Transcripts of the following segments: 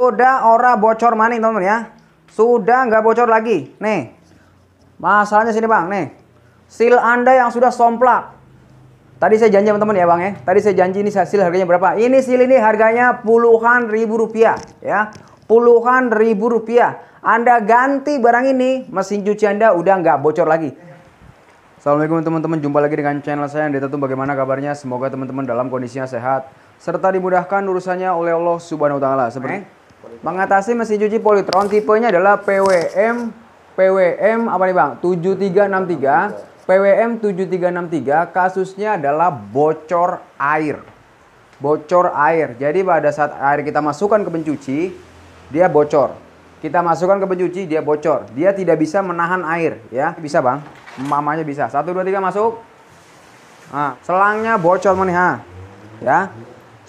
Sudah ora bocor maning teman-teman ya. Sudah nggak bocor lagi. Nih. Masalahnya sini bang. Nih. Seal Anda yang sudah somplak. Tadi saya janji teman-teman ya bang ya. Tadi saya janji ini seal harganya berapa. Ini seal ini harganya puluhan ribu rupiah. Ya. Puluhan ribu rupiah. Anda ganti barang ini. Mesin cuci Anda udah nggak bocor lagi. Assalamualaikum teman-teman, jumpa lagi dengan channel saya yang ditutup Bagaimana kabarnya? Semoga teman-teman dalam kondisinya sehat serta dimudahkan urusannya oleh Allah Subhanahu wa taala. Seperti Mengatasi mesin cuci politron tipenya adalah PWM PWM apa nih Bang? 7363. PWM 7363 kasusnya adalah bocor air. Bocor air. Jadi pada saat air kita masukkan ke pencuci, dia bocor. Kita masukkan ke pencuci, dia bocor. Dia tidak bisa menahan air, ya. Bisa, Bang. Mamanya bisa. 1 2 3 masuk. Nah, selangnya bocor nih, ha. Ya. ya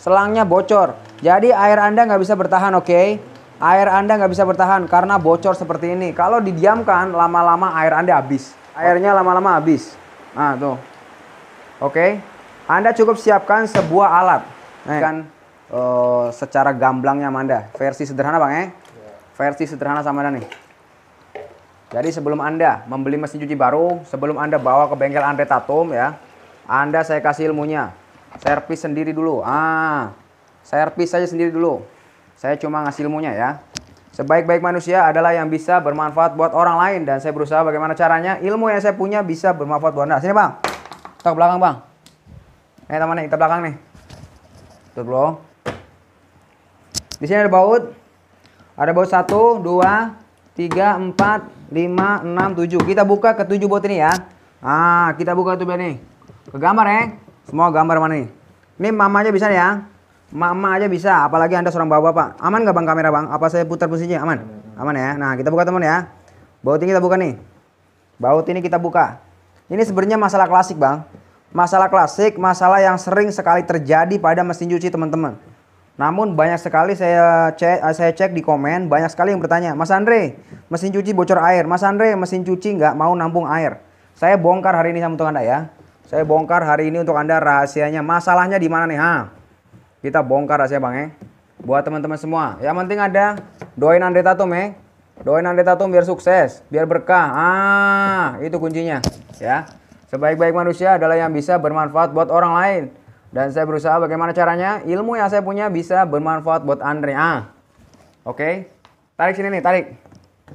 selangnya bocor. Jadi air Anda nggak bisa bertahan, oke? Okay? Air Anda nggak bisa bertahan karena bocor seperti ini. Kalau didiamkan, lama-lama air Anda habis. Airnya lama-lama habis. Nah, tuh. Oke. Okay? Anda cukup siapkan sebuah alat. Eh. Kan uh, secara gamblangnya Anda. Versi sederhana, Bang, eh? Versi sederhana sama Anda nih. Jadi sebelum Anda membeli mesin cuci baru, sebelum Anda bawa ke bengkel Andre Tatum ya, Anda saya kasih ilmunya. Servis sendiri dulu. Ah, servis saja sendiri dulu. Saya cuma ngasih ilmunya ya. Sebaik-baik manusia adalah yang bisa bermanfaat buat orang lain dan saya berusaha bagaimana caranya ilmu yang saya punya bisa bermanfaat buat Anda. Sini, Bang. Kita belakang, Bang. Eh, teman nih, kita belakang nih. Tutup dulu. Di sini ada baut. Ada baut 1, 2, 3, 4, 5, 6, 7. Kita buka ke 7 baut ini ya. Ah, kita buka tuh nih. Ke gambar, ya. Semua gambar mana nih? Ini mama aja bisa ya. Mama aja bisa, apalagi Anda seorang bapak-bapak. Aman nggak Bang kamera, Bang? Apa saya putar posisinya? Aman. Aman ya. Nah, kita buka teman ya. Baut ini kita buka nih. Baut ini kita buka. Ini sebenarnya masalah klasik, Bang. Masalah klasik, masalah yang sering sekali terjadi pada mesin cuci, teman-teman. Namun banyak sekali saya cek saya cek di komen banyak sekali yang bertanya, Mas Andre, mesin cuci bocor air. Mas Andre, mesin cuci nggak mau nampung air. Saya bongkar hari ini sama untuk anda ya. Saya bongkar hari ini untuk Anda rahasianya. Masalahnya di mana nih? Ha? Kita bongkar rahasia Bang eh, Buat teman-teman semua. Yang penting ada doain Andre Tatum, eh Doain Andre Tatum biar sukses, biar berkah. Ah, itu kuncinya, ya. Sebaik-baik manusia adalah yang bisa bermanfaat buat orang lain. Dan saya berusaha bagaimana caranya ilmu yang saya punya bisa bermanfaat buat Andre. Ah. Oke. Okay. Tarik sini nih, tarik.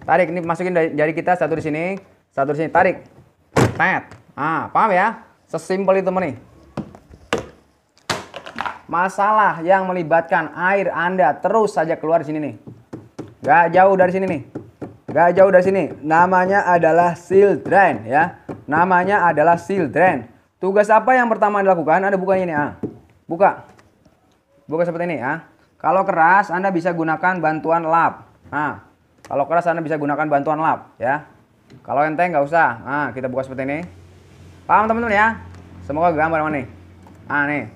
Tarik ini masukin jari kita satu di sini, satu di sini, tarik. Pet. Ah, paham ya? Sesimpel itu nih. Masalah yang melibatkan air Anda terus saja keluar di sini nih. Gak jauh dari sini nih. Gak jauh dari sini. Namanya adalah seal drain ya. Namanya adalah seal drain. Tugas apa yang pertama Anda lakukan? Anda buka ini ah. Buka. Buka seperti ini ya. Kalau keras Anda bisa gunakan bantuan lap. Nah, kalau keras Anda bisa gunakan bantuan lap ya. Kalau enteng nggak usah. Nah, kita buka seperti ini. Paham teman-teman ya? Semoga gambar nih. Ah nih.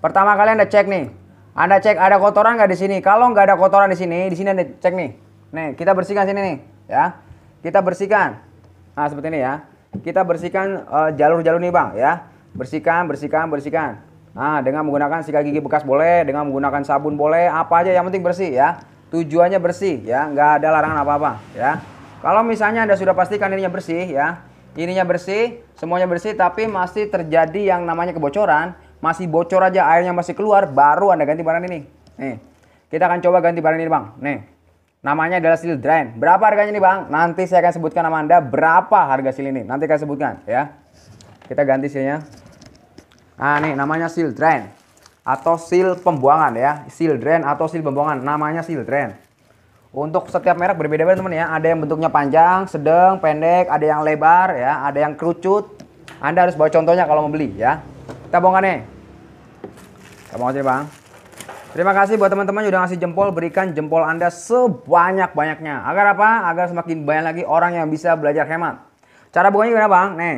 Pertama kalian ada cek nih. Ada cek ada kotoran nggak di sini? Kalau nggak ada kotoran di sini, di sini ada cek nih. Nih, kita bersihkan sini nih, ya. Kita bersihkan. Nah, seperti ini ya. Kita bersihkan eh, jalur-jalur uh, nih, Bang, ya. Bersihkan, bersihkan, bersihkan. Nah, dengan menggunakan sikat gigi bekas boleh, dengan menggunakan sabun boleh, apa aja yang penting bersih ya. Tujuannya bersih ya, nggak ada larangan apa-apa ya. Kalau misalnya Anda sudah pastikan dirinya bersih ya, ininya bersih, semuanya bersih tapi masih terjadi yang namanya kebocoran, masih bocor aja airnya masih keluar, baru Anda ganti barang ini. Nih. Kita akan coba ganti barang ini, Bang. Nih. Namanya adalah seal drain. Berapa harganya nih, Bang? Nanti saya akan sebutkan nama Anda berapa harga seal ini. Nanti saya sebutkan, ya. Kita ganti sealnya. Nah, nih namanya seal drain atau seal pembuangan ya. Seal drain atau seal pembuangan, namanya seal drain. Untuk setiap merek berbeda-beda teman ya. Ada yang bentuknya panjang, sedang, pendek, ada yang lebar ya, ada yang kerucut. Anda harus bawa contohnya kalau mau beli ya. Kita bongkar nih. Kita bongkar sih bang. Terima kasih buat teman-teman yang ngasih jempol. Berikan jempol Anda sebanyak-banyaknya. Agar apa? Agar semakin banyak lagi orang yang bisa belajar hemat. Cara bunganya gimana bang? Nih.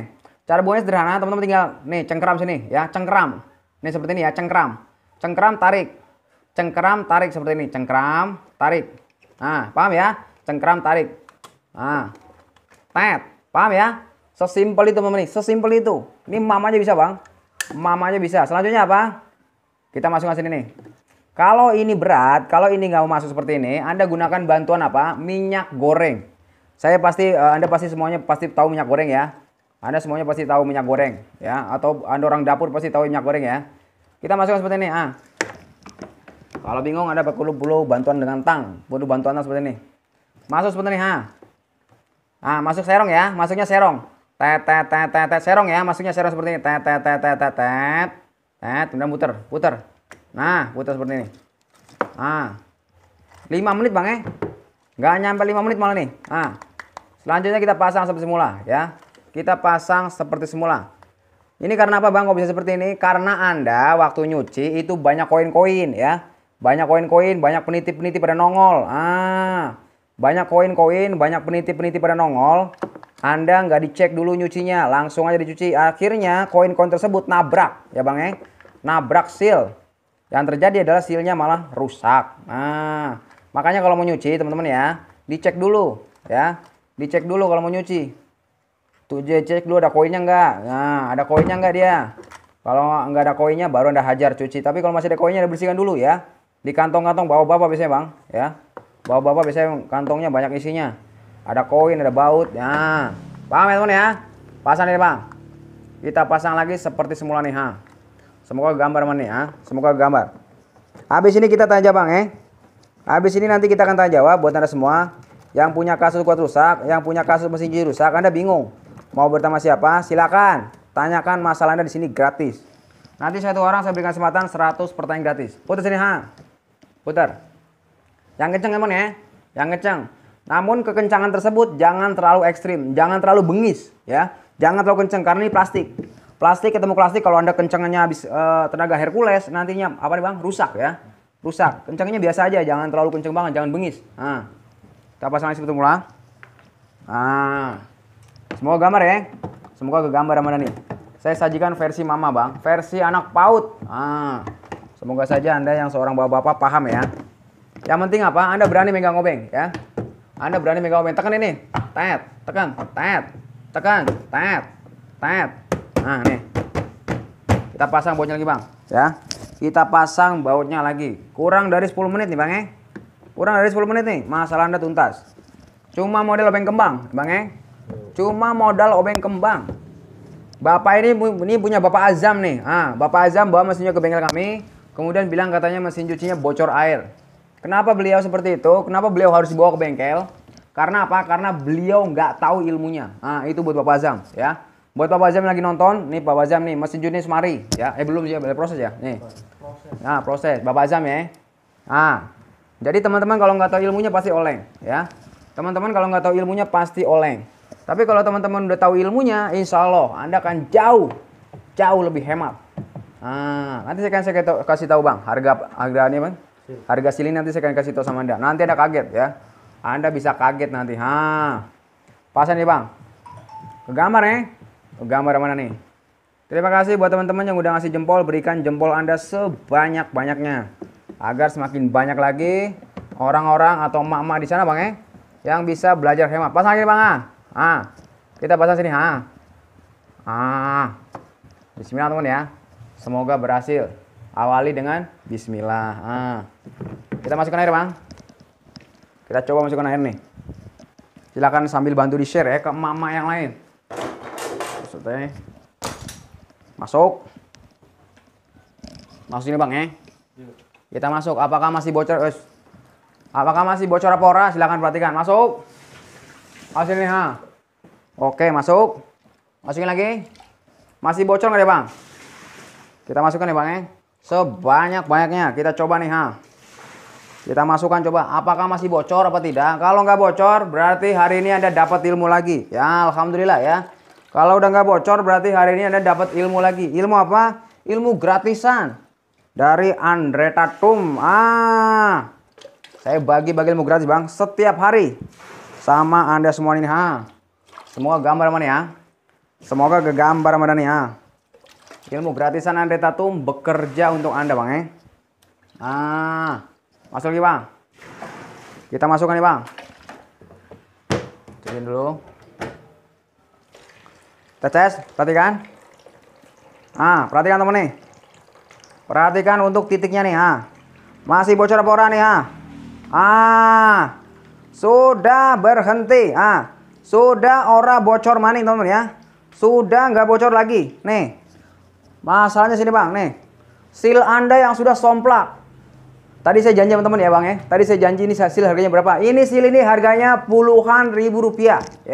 Cara bunganya sederhana. Teman-teman tinggal nih cengkram sini ya. Cengkram. Nih seperti ini ya. Cengkram. Cengkram tarik. Cengkram tarik seperti ini. Cengkram tarik Nah, paham ya? Cengkram tarik. Nah, tet. Paham ya? Sesimpel itu memang sesimpel itu. Ini aja bisa, Bang. aja bisa. Selanjutnya apa? Kita masuk ke sini nih. Kalau ini berat, kalau ini nggak mau masuk seperti ini, Anda gunakan bantuan apa? Minyak goreng. Saya pasti, eh, Anda pasti semuanya pasti tahu minyak goreng ya. Anda semuanya pasti tahu minyak goreng ya. Atau Anda orang dapur pasti tahu minyak goreng ya. Kita masukkan seperti ini. Ah. Kalau bingung ada perlu perlu bantuan dengan tang. Perlu bantuan seperti ini. Masuk seperti ini ha. Ah, masuk serong ya. Masuknya serong. Tet tet tet tet tet serong ya. Masuknya serong seperti ini. Tet tet tet tet tet tet. Tet, kemudian putar. puter. Nah, putar seperti ini. Ah. 5 menit, Bang, eh. Nggak nyampe 5 menit malah nih. Ah, Selanjutnya kita pasang seperti semula ya. Kita pasang seperti semula. Ini karena apa bang kok bisa seperti ini? Karena Anda waktu nyuci itu banyak koin-koin ya. Banyak koin-koin, banyak peniti-peniti pada nongol. Ah, banyak koin-koin, banyak peniti-peniti pada nongol. Anda nggak dicek dulu nyucinya, langsung aja dicuci. Akhirnya koin-koin tersebut nabrak, ya bang ya. Nabrak seal. Yang terjadi adalah sealnya malah rusak. Nah, makanya kalau mau nyuci teman-teman ya, dicek dulu ya. Dicek dulu kalau mau nyuci. Tuh cek dulu ada koinnya nggak? Nah, ada koinnya nggak dia? Kalau nggak ada koinnya baru Anda hajar cuci. Tapi kalau masih ada koinnya Anda bersihkan dulu ya di kantong-kantong bawa bapak biasanya bang ya bawa bapak biasanya kantongnya banyak isinya ada koin ada baut ya paham ya teman ya pasang ini bang kita pasang lagi seperti semula nih ha semoga gambar mana ya semoga gambar habis ini kita tanya bang eh habis ini nanti kita akan tanya jawab buat anda semua yang punya kasus kuat rusak yang punya kasus mesin cuci rusak anda bingung mau bertanya siapa silakan tanyakan masalah anda di sini gratis nanti satu orang saya berikan kesempatan 100 pertanyaan gratis putus ini ha Putar. Yang kenceng emang ya. Yang kenceng. Namun kekencangan tersebut jangan terlalu ekstrim, jangan terlalu bengis ya. Jangan terlalu kenceng karena ini plastik. Plastik ketemu plastik kalau Anda kencengannya habis uh, tenaga Hercules nantinya apa nih Bang? Rusak ya. Rusak. Kencengnya biasa aja, jangan terlalu kenceng banget, jangan bengis. Nah. Kita pasang lagi sebetulnya. Nah. Semoga gambar ya. Semoga kegambar mana nih. Saya sajikan versi mama, Bang. Versi anak Paut. Nah. Semoga saja Anda yang seorang bapak-bapak paham ya. Yang penting apa? Anda berani megang obeng ya. Anda berani megang obeng. Tekan ini. Tet, tekan, tet, tekan, tet, tet. Nah, nih. Kita pasang bautnya lagi, Bang. Ya. Kita pasang bautnya lagi. Kurang dari 10 menit nih, Bang, eh. Kurang dari 10 menit nih, masalah Anda tuntas. Cuma model obeng kembang, Bang, eh. Cuma modal obeng kembang. Bapak ini, ini punya Bapak Azam nih. Ah, Bapak Azam bawa mesinnya ke bengkel kami. Kemudian bilang katanya mesin cucinya bocor air. Kenapa beliau seperti itu? Kenapa beliau harus dibawa ke bengkel? Karena apa? Karena beliau nggak tahu ilmunya. Nah, itu buat Bapak Azam ya. Buat Bapak Azam lagi nonton, nih Bapak Azam nih mesin cucinya semari ya. Eh belum sih, ya, proses ya. Nih. Nah, proses. Bapak Azam ya. Nah, jadi teman-teman kalau nggak tahu ilmunya pasti oleng ya. Teman-teman kalau nggak tahu ilmunya pasti oleng. Tapi kalau teman-teman udah tahu ilmunya, insya Allah Anda akan jauh, jauh lebih hemat. Ah, nanti saya akan saya kasih tahu bang harga harga ini bang. Harga silin nanti saya akan kasih tahu sama anda. Nanti anda kaget ya. Anda bisa kaget nanti. Ha, pasan nih bang. Ke gambar nih. Eh. Ke gambar mana nih? Terima kasih buat teman-teman yang udah ngasih jempol. Berikan jempol anda sebanyak banyaknya agar semakin banyak lagi orang-orang atau emak-emak di sana bang ya. yang bisa belajar hemat. Pasang lagi bang ah. ah. Kita pasang sini ha. Ah. ah. Bismillah teman ya. Semoga berhasil. Awali dengan bismillah. Ah. Kita masukkan air, Bang. Kita coba masukkan air nih. Silakan sambil bantu di-share ya ke mama yang lain. Maksudnya masuk. Masuk sini, Bang, ya. Kita masuk. Apakah masih bocor? Apakah masih bocor apa ora? Silakan perhatikan. Masuk. Masuk ini, ha. Oke, masuk. Masukin lagi. Masih bocor nggak ya, Bang? Kita masukkan ya Bang ya. Sebanyak-banyaknya kita coba nih ha. Kita masukkan coba apakah masih bocor apa tidak. Kalau nggak bocor berarti hari ini Anda dapat ilmu lagi. Ya Alhamdulillah ya. Kalau udah nggak bocor berarti hari ini Anda dapat ilmu lagi. Ilmu apa? Ilmu gratisan. Dari Andre Tatum. Ah. Saya bagi-bagi ilmu gratis bang. Setiap hari. Sama Anda semua ini. Ha. Semoga gambar mana ya. Semoga ke gambar mana nih ya. Ilmu gratisan Andre Tatum bekerja untuk Anda, Bang, eh. Ah, masuk lagi, Bang. Kita masukkan nih, Bang. Cekin dulu. tes, perhatikan. Ah, perhatikan teman nih. Perhatikan untuk titiknya nih, ah. Masih bocor pora nih, ah. Ah. Sudah berhenti, ah. Sudah ora bocor maning, teman-teman ya. Sudah nggak bocor lagi. Nih, Masalahnya sini bang, nih. Seal Anda yang sudah somplak. Tadi saya janji teman-teman ya bang ya. Tadi saya janji ini seal harganya berapa. Ini seal ini harganya puluhan ribu rupiah. Ya.